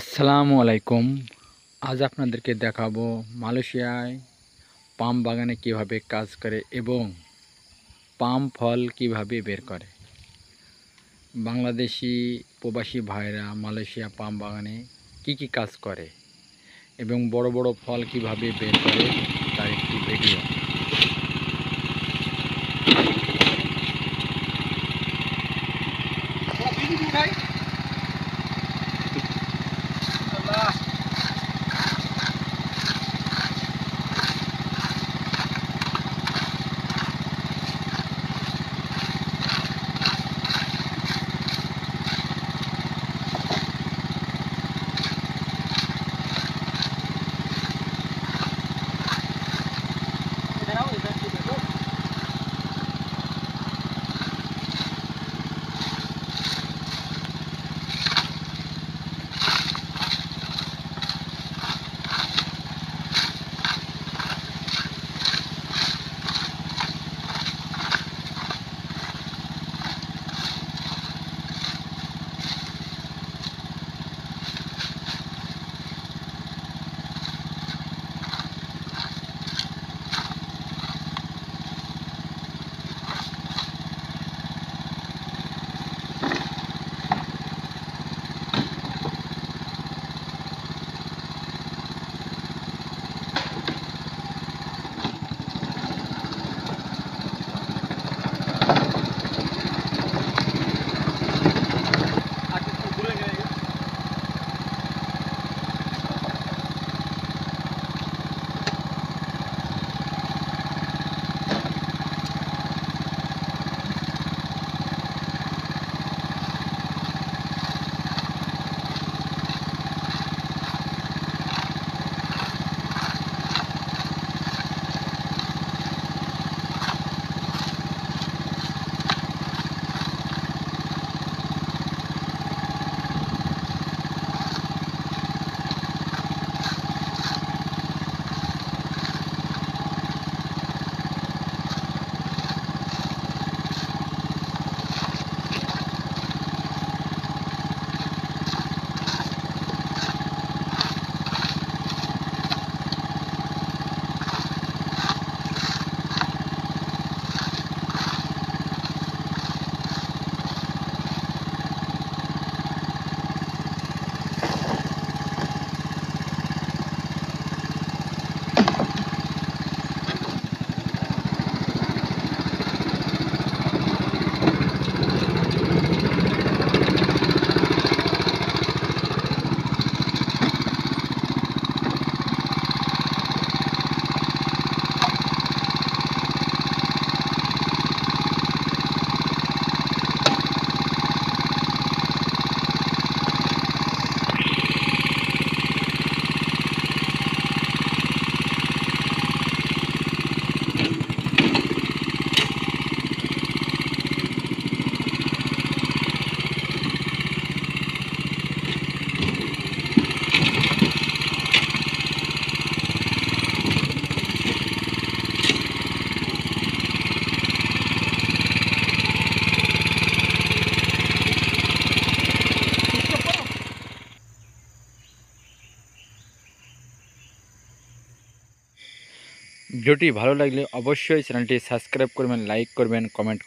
আসসালামু আলাইকুম আজ আপনাদেরকে দেখাবো মালয়েশিয়ায় পাম বাগানে কিভাবে কাজ করে এবং পাম ফল কিভাবে বের করে বাংলাদেশি প্রবাসী ভাইরা মালয়েশিয়া পাম বাগানে কি কি কাজ করে এবং বড় বড় ফল কিভাবে বের করে তার একটি ভিডিও ভিডিওটি ভালো লাগলে অবশ্যই চ্যানেলটি সাবস্ক্রাইব করবেন লাইক করবেন কমেন্ট